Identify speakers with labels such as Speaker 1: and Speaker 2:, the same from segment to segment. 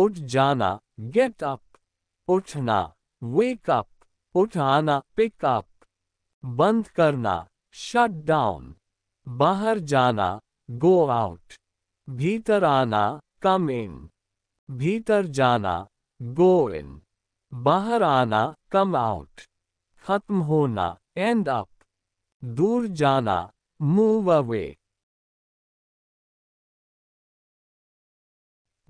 Speaker 1: उठ जाना get up उठना वेक अप उठाना पिक अप बंद करना शट डाउन बाहर जाना गो आउट भीतर आना कम इन भीतर जाना गो इन बाहर आना कम आउट खत्म होना एंड अप दूर जाना मूव अवे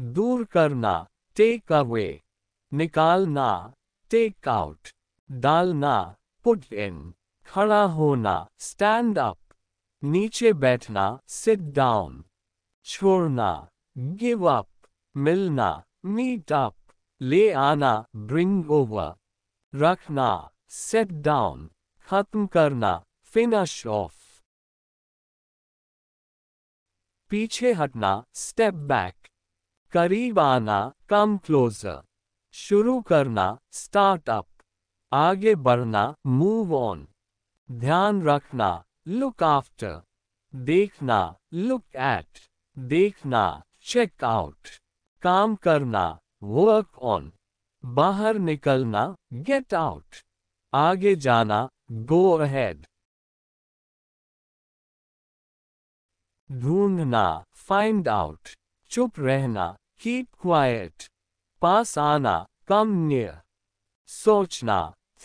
Speaker 1: दूर करना टेक अवे निकालना टेक आउट डालना पुट इन खड़ा होना स्टैंड अप नीचे बैठना सिट डाउन छोड़ना गिव अप मिलना मीट अप ले आना ब्रिंग ओवर रखना सेट डाउन खत्म करना फिनिश ऑफ पीछे हटना स्टेप बैक करीब आना कम क्लोजर शुरू करना स्टार्टअप आगे बढ़ना मूव ऑन ध्यान रखना लुक आफ्टर देखना लुक एट देखना चेक आउट काम करना वर्क ऑन बाहर निकलना गेट आउट आगे जाना गो अहेड ढूंढना फाइंड आउट चुप रहना कीप क्वाइट पास आना कम नियर सोचना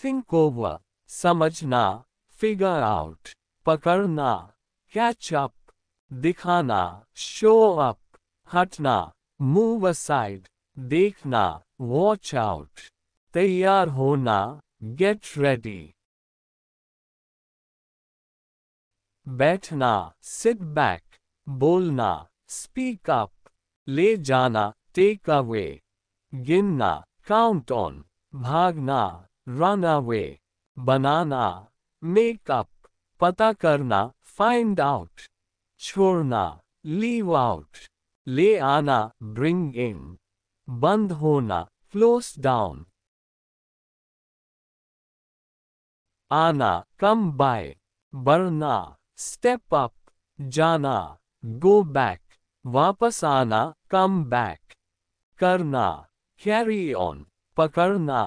Speaker 1: थिंक ओवर समझना फिगर आउट पकड़ना कैच अप दिखाना शो अप हटना मूव असाइड देखना वॉच आउट तैयार होना गेट रेडी बैठना सिट बैक बोलना स्पीक अप ले जाना टेक अवे गिनना काउंट ऑन भागना रन अवे बनाना मेकअप पता करना फाइंड आउट छोड़ना लीव आउट ले आना ब्रिंग इन बंद होना क्लोज डाउन आना कम बाय बढ़ना स्टेप अप जाना गो बैक वापस आना कम बैक करना कैरी ऑन पकड़ना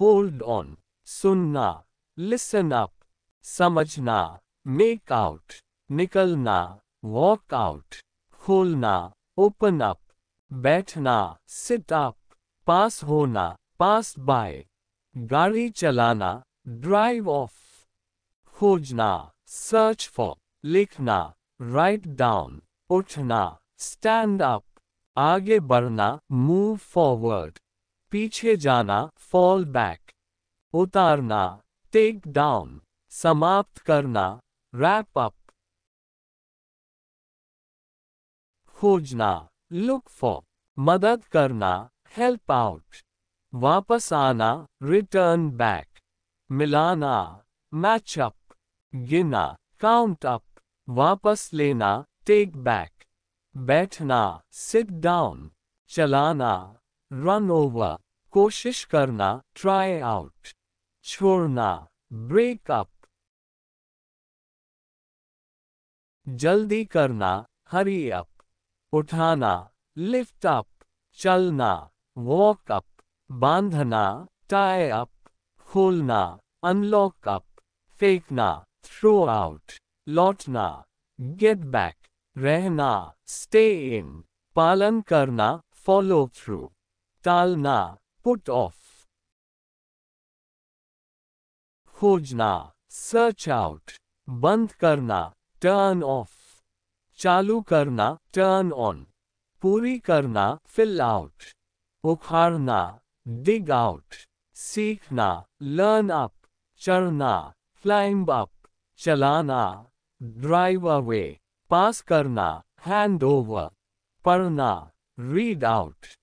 Speaker 1: होल्ड ऑन सुनना लिसन अप समझना मेक आउट निकलना वॉक आउट खोलना ओपन अप बैठना सिट अप पास होना पास बाय गाड़ी चलाना ड्राइव ऑफ खोजना सर्च फॉर लिखना राइट डाउन उठना स्टैंड अप आगे बढ़ना मूव फॉरवर्ड पीछे जाना फॉल बैक उतारना टेक डाउन समाप्त करना रैप अप खोजना लुक फॉर मदद करना हेल्प आउट वापस आना रिटर्न बैक मिलाना मैचअप गिना काउंट अप वापस लेना टेक बैक बैठना सिट डाउन चलाना रन ओवर कोशिश करना ट्राई आउट छोड़ना ब्रेकअप जल्दी करना हरी अप उठाना लिफ्ट अप चलना वॉक अप बांधना टाई अप खोलना अनलॉक अप फेंकना थ्रो आउट लौटना गेट बैक रहना स्टे इन पालन करना फॉलो थ्रू टालना पुट ऑफ खोजना सर्च आउट बंद करना टर्न ऑफ चालू करना टर्न ऑन पूरी करना फिल आउट उखाड़ना डिग आउट सीखना लर्न अप चढ़ना क्लाइंब अप चलाना ड्राइव अवे पास करना हैंड ओवर पढ़ना रीड आउट